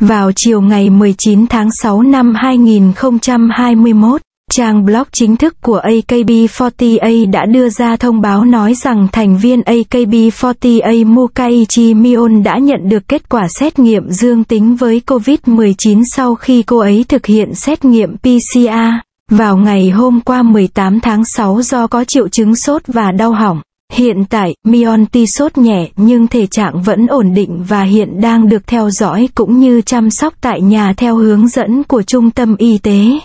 Vào chiều ngày 19 tháng 6 năm 2021, trang blog chính thức của AKB48 đã đưa ra thông báo nói rằng thành viên AKB48 Mukaichi Mion đã nhận được kết quả xét nghiệm dương tính với COVID-19 sau khi cô ấy thực hiện xét nghiệm PCR. Vào ngày hôm qua 18 tháng 6 do có triệu chứng sốt và đau hỏng, Hiện tại, Mion sốt nhẹ nhưng thể trạng vẫn ổn định và hiện đang được theo dõi cũng như chăm sóc tại nhà theo hướng dẫn của trung tâm y tế.